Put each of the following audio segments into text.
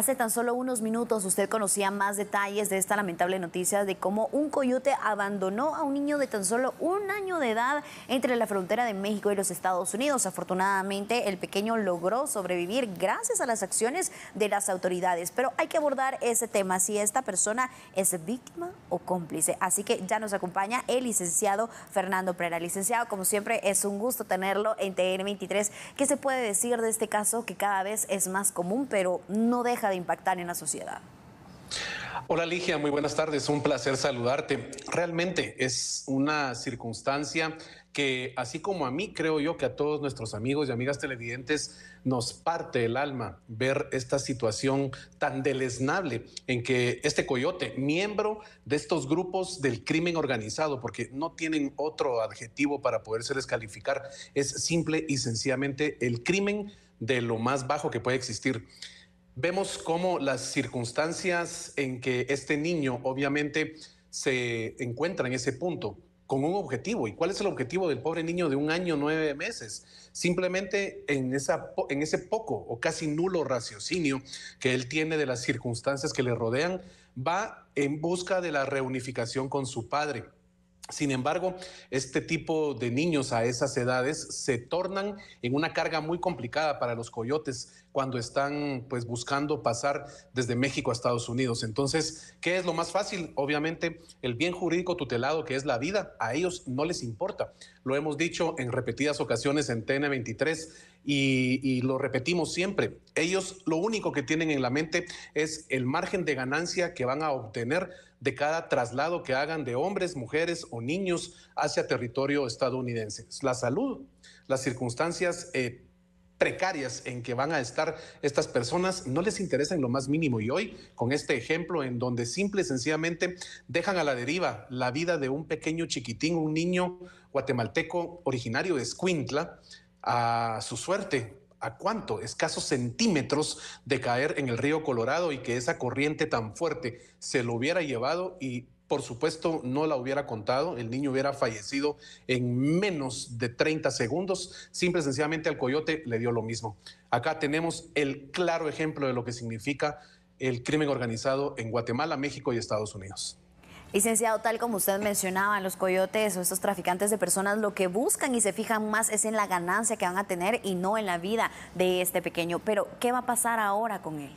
Hace tan solo unos minutos usted conocía más detalles de esta lamentable noticia de cómo un coyote abandonó a un niño de tan solo un año de edad entre la frontera de México y los Estados Unidos. Afortunadamente, el pequeño logró sobrevivir gracias a las acciones de las autoridades. Pero hay que abordar ese tema, si esta persona es víctima o cómplice. Así que ya nos acompaña el licenciado Fernando Prera. Licenciado, como siempre, es un gusto tenerlo en TN23. ¿Qué se puede decir de este caso que cada vez es más común, pero no deja de impactar en la sociedad. Hola Ligia, muy buenas tardes, un placer saludarte. Realmente es una circunstancia que así como a mí, creo yo que a todos nuestros amigos y amigas televidentes nos parte el alma ver esta situación tan deleznable en que este coyote, miembro de estos grupos del crimen organizado, porque no tienen otro adjetivo para poderse descalificar, es simple y sencillamente el crimen de lo más bajo que puede existir vemos cómo las circunstancias en que este niño obviamente se encuentra en ese punto, con un objetivo. ¿Y cuál es el objetivo del pobre niño de un año, nueve meses? Simplemente en, esa, en ese poco o casi nulo raciocinio que él tiene de las circunstancias que le rodean, va en busca de la reunificación con su padre sin embargo, este tipo de niños a esas edades se tornan en una carga muy complicada para los coyotes cuando están pues buscando pasar desde México a Estados Unidos. Entonces, ¿qué es lo más fácil? Obviamente, el bien jurídico tutelado que es la vida, a ellos no les importa. Lo hemos dicho en repetidas ocasiones en TN23 y, y lo repetimos siempre. Ellos lo único que tienen en la mente es el margen de ganancia que van a obtener de cada traslado que hagan de hombres, mujeres o niños hacia territorio estadounidense. La salud, las circunstancias eh, precarias en que van a estar estas personas no les interesan lo más mínimo. Y hoy, con este ejemplo en donde simple y sencillamente dejan a la deriva la vida de un pequeño chiquitín, un niño guatemalteco originario de Escuintla, a su suerte, a cuánto, escasos centímetros de caer en el río Colorado y que esa corriente tan fuerte se lo hubiera llevado y por supuesto no la hubiera contado, el niño hubiera fallecido en menos de 30 segundos, simple y sencillamente al coyote le dio lo mismo. Acá tenemos el claro ejemplo de lo que significa el crimen organizado en Guatemala, México y Estados Unidos. Licenciado, tal como usted mencionaba, los coyotes o estos traficantes de personas lo que buscan y se fijan más es en la ganancia que van a tener y no en la vida de este pequeño. Pero, ¿qué va a pasar ahora con él?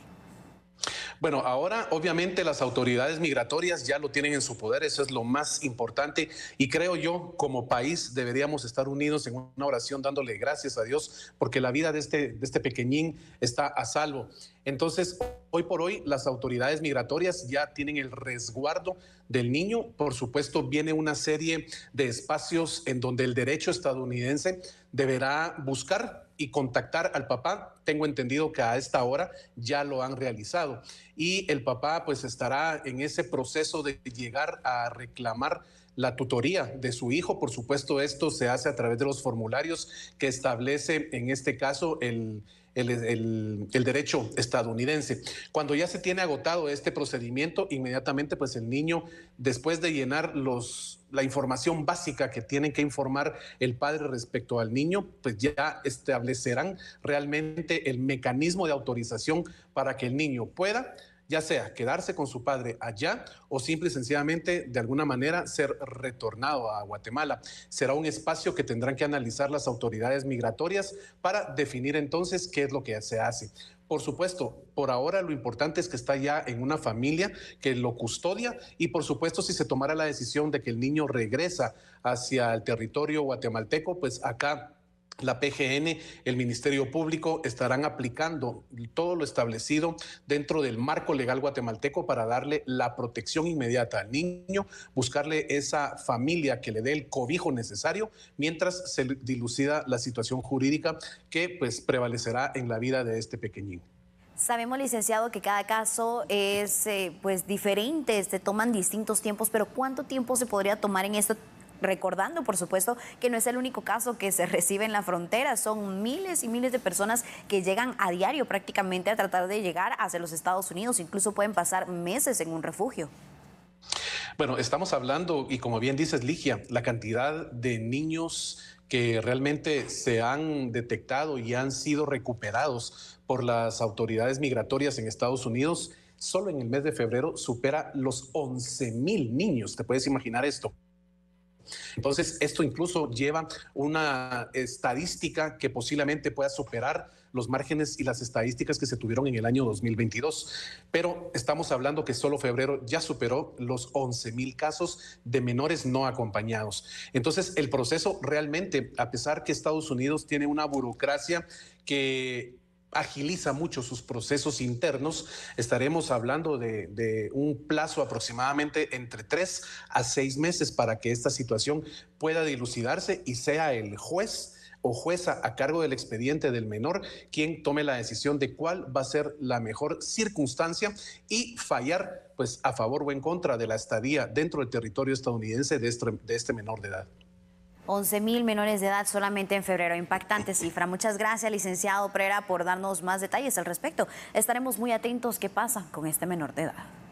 Bueno, ahora obviamente las autoridades migratorias ya lo tienen en su poder, eso es lo más importante y creo yo como país deberíamos estar unidos en una oración dándole gracias a Dios porque la vida de este, de este pequeñín está a salvo. Entonces, hoy por hoy las autoridades migratorias ya tienen el resguardo del niño. Por supuesto, viene una serie de espacios en donde el derecho estadounidense deberá buscar y contactar al papá. Tengo entendido que a esta hora ya lo han realizado y el papá pues estará en ese proceso de llegar a reclamar la tutoría de su hijo, por supuesto, esto se hace a través de los formularios que establece en este caso el, el, derecho estadounidense. Cuando ya se tiene agotado este procedimiento, inmediatamente pues el niño, después de llenar los, la información básica que tienen que informar el padre respecto al niño, pues ya establecerán realmente el mecanismo de autorización para que el niño pueda ya sea quedarse con su padre allá o simple y sencillamente de alguna manera ser retornado a Guatemala. Será un espacio que tendrán que analizar las autoridades migratorias para definir entonces qué es lo que se hace. Por supuesto, por ahora lo importante es que está ya en una familia que lo custodia y por supuesto si se tomara la decisión de que el niño regresa hacia el territorio guatemalteco, pues acá la PGN, el Ministerio Público estarán aplicando todo lo establecido dentro del marco legal guatemalteco para darle la protección inmediata al niño, buscarle esa familia que le dé el cobijo necesario mientras se dilucida la situación jurídica que pues prevalecerá en la vida de este pequeñín. Sabemos, licenciado, que cada caso es eh, pues diferente, se toman distintos tiempos, pero ¿cuánto tiempo se podría tomar en esta recordando, por supuesto, que no es el único caso que se recibe en la frontera. Son miles y miles de personas que llegan a diario prácticamente a tratar de llegar hacia los Estados Unidos. Incluso pueden pasar meses en un refugio. Bueno, estamos hablando, y como bien dices, Ligia, la cantidad de niños que realmente se han detectado y han sido recuperados por las autoridades migratorias en Estados Unidos, solo en el mes de febrero supera los 11 mil niños. ¿Te puedes imaginar esto? Entonces, esto incluso lleva una estadística que posiblemente pueda superar los márgenes y las estadísticas que se tuvieron en el año 2022. Pero estamos hablando que solo febrero ya superó los 11 mil casos de menores no acompañados. Entonces, el proceso realmente, a pesar que Estados Unidos tiene una burocracia que agiliza mucho sus procesos internos. Estaremos hablando de, un plazo aproximadamente entre tres a seis meses para que esta situación pueda dilucidarse y sea el juez o jueza a cargo del expediente del menor quien tome la decisión de cuál va a ser la mejor circunstancia y fallar pues a favor o en contra de la estadía dentro del territorio estadounidense de este, este menor de edad. 11 mil menores de edad solamente en febrero. Impactante cifra. Muchas gracias, licenciado Prera, por darnos más detalles al respecto. Estaremos muy atentos qué pasa con este menor de edad.